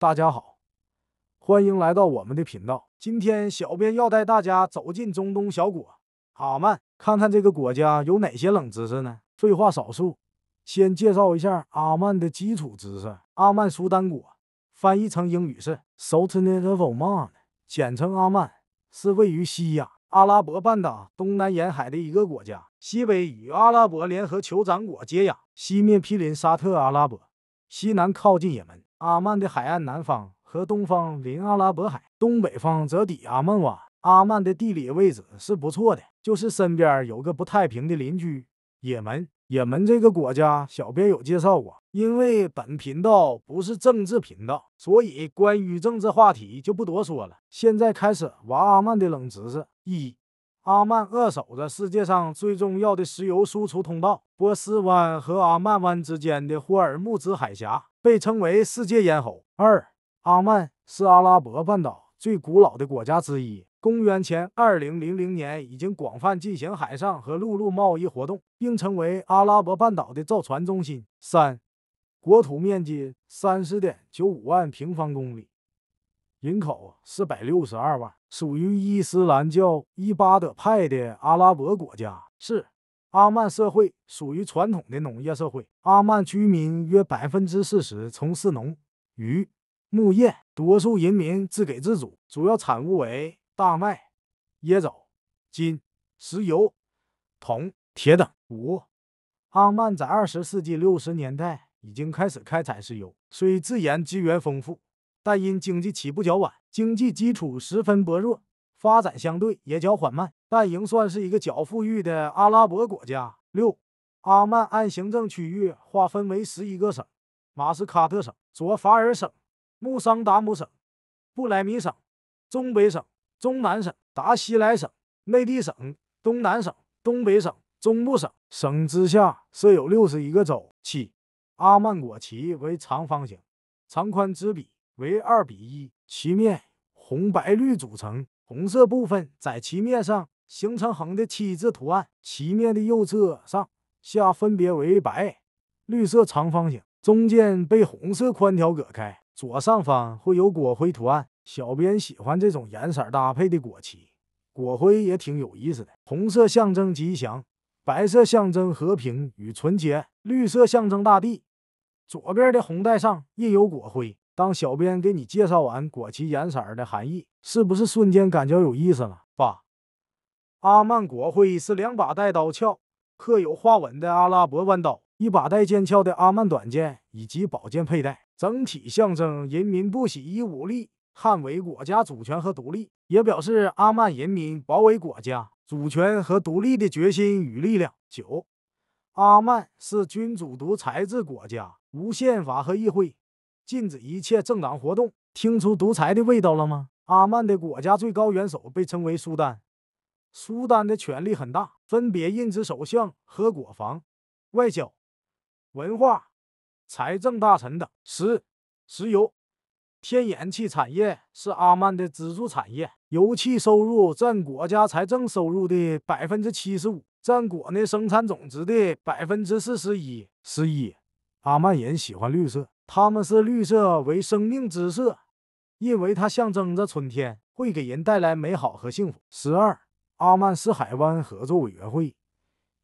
大家好，欢迎来到我们的频道。今天小编要带大家走进中东小国阿曼，看看这个国家有哪些冷知识呢？废话少说，先介绍一下阿曼的基础知识。阿曼苏丹国翻译成英语是 Sultanate of Oman，简称阿曼，是位于西亚阿拉伯半岛东南沿海的一个国家，西北与阿拉伯联合酋长国接壤，西面毗邻沙特阿拉伯，西南靠近也门。阿曼的海岸南方和东方临阿拉伯海，东北方则抵阿曼湾。阿曼的地理位置是不错的，就是身边有个不太平的邻居——也门。也门这个国家，小编有介绍过。因为本频道不是政治频道，所以关于政治话题就不多说了。现在开始玩阿曼的冷知识：一、阿曼扼守着世界上最重要的石油输出通道——波斯湾和阿曼湾之间的霍尔木兹海峡。被称为世界咽喉。二、阿曼是阿拉伯半岛最古老的国家之一，公元前二零零零年已经广泛进行海上和陆路贸易活动，并成为阿拉伯半岛的造船中心。三、国土面积三十点九五万平方公里，人口四百六十二万，属于伊斯兰教伊巴德派的阿拉伯国家。四。阿曼社会属于传统的农业社会，阿曼居民约百分之四十从事农渔牧业，多数人民自给自足，主要产物为大麦、椰枣、金、石油、铜、铁等。五、阿曼在二十世纪六十年代已经开始开采石油，虽自然资源丰富，但因经济起步较晚，经济基础十分薄弱。发展相对也较缓慢，但仍算是一个较富裕的阿拉伯国家。六、阿曼按行政区域划分为十一个省：马斯卡特省、卓法尔省、穆桑达姆省、布莱米省、中北省、中南省、达西莱省、内地省、东南省、东北省、中部省。省之下设有六十一个州。七、阿曼国旗为长方形，长宽之比为二比一，旗面红白绿组成。红色部分在漆面上形成横的“漆字图案，漆面的右侧上下分别为白、绿色长方形，中间被红色宽条隔开。左上方会有果灰图案。小编喜欢这种颜色搭配的果漆，果灰也挺有意思的。红色象征吉祥，白色象征和平与纯洁，绿色象征大地。左边的红带上印有果灰。当小编给你介绍完国旗颜色的含义，是不是瞬间感觉有意思了？八，阿曼国徽是两把带刀鞘、刻有花纹的阿拉伯弯刀，一把带剑鞘的阿曼短剑以及宝剑佩戴，整体象征人民不惜以武力捍卫国家主权和独立，也表示阿曼人民保卫国家主权和独立的决心与力量。九，阿曼是君主独裁制国家，无宪法和议会。禁止一切政党活动，听出独裁的味道了吗？阿曼的国家最高元首被称为苏丹，苏丹的权力很大，分别任职首相和国防、外交、文化、财政大臣等。十、石油、天然气产业是阿曼的支柱产业，油气收入占国家财政收入的百分之七十五，占国内生产总值的百分之四十一。十一，阿曼人喜欢绿色。它们是绿色为生命之色，因为它象征着春天，会给人带来美好和幸福。十二，阿曼是海湾合作委员会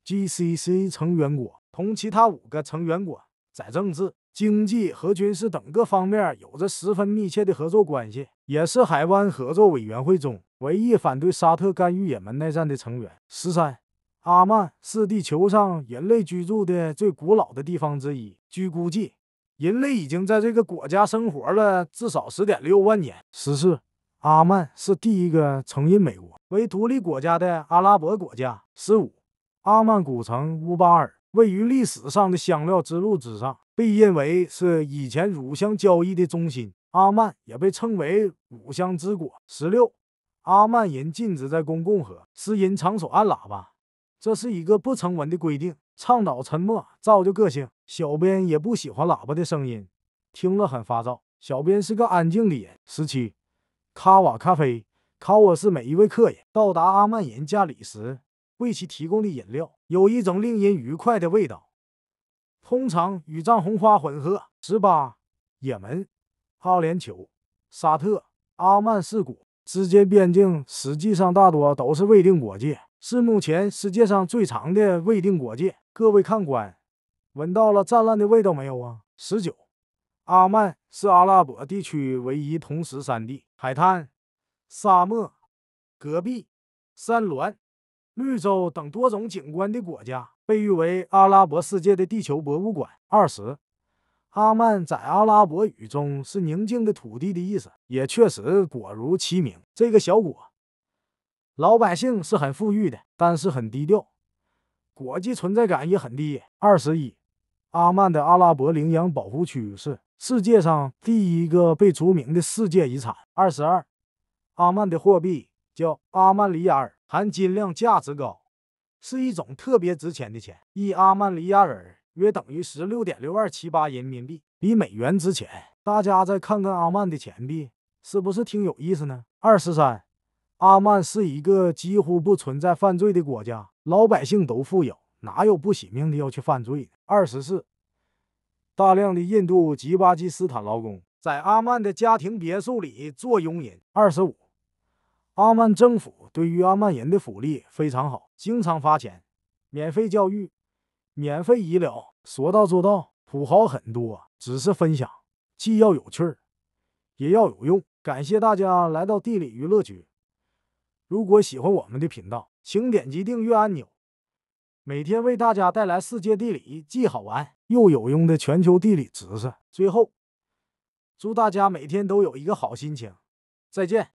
（GCC） 成员国，同其他五个成员国在政治、经济和军事等各方面有着十分密切的合作关系，也是海湾合作委员会中唯一反对沙特干预也门内战的成员。十三，阿曼是地球上人类居住的最古老的地方之一，据估计。人类已经在这个国家生活了至少十点六万年。十四，阿曼是第一个承认美国为独立国家的阿拉伯国家。十五，阿曼古城乌巴尔位于历史上的香料之路之上，被认为是以前乳香交易的中心。阿曼也被称为“乳香之国”。十六，阿曼人禁止在公共和私人场所按喇叭，这是一个不成文的规定。倡导沉默，造就个性。小编也不喜欢喇叭的声音，听了很烦躁。小编是个安静的人。十七，卡瓦咖啡，卡瓦是每一位客人到达阿曼人家里时为其提供的饮料，有一种令人愉快的味道，通常与藏红花混合。十八，也门、阿联酋、沙特、阿曼四国之间边境，实际上大多都是未定国界，是目前世界上最长的未定国界。各位看官，闻到了战乱的味道没有啊？十九，阿曼是阿拉伯地区唯一同时三地、海滩、沙漠、戈壁、山峦、绿洲等多种景观的国家，被誉为阿拉伯世界的地球博物馆。二十，阿曼在阿拉伯语中是“宁静的土地”的意思，也确实果如其名。这个小国老百姓是很富裕的，但是很低调。国际存在感也很低。二十一，阿曼的阿拉伯羚羊保护区是世界上第一个被除名的世界遗产。二十二，阿曼的货币叫阿曼里亚尔，含金量、价值高，是一种特别值钱的钱。一阿曼里亚尔约等于十六点六二七八人民币，比美元值钱。大家再看看阿曼的钱币，是不是挺有意思呢？二十三。阿曼是一个几乎不存在犯罪的国家，老百姓都富有，哪有不惜命的要去犯罪呢？二十四，大量的印度及巴基斯坦劳工在阿曼的家庭别墅里做佣人。二十五，阿曼政府对于阿曼人的福利非常好，经常发钱，免费教育，免费医疗，说到做到，土豪很多。只是分享，既要有趣儿，也要有用。感谢大家来到地理娱乐区。如果喜欢我们的频道，请点击订阅按钮。每天为大家带来世界地理，既好玩又有用的全球地理知识。最后，祝大家每天都有一个好心情。再见。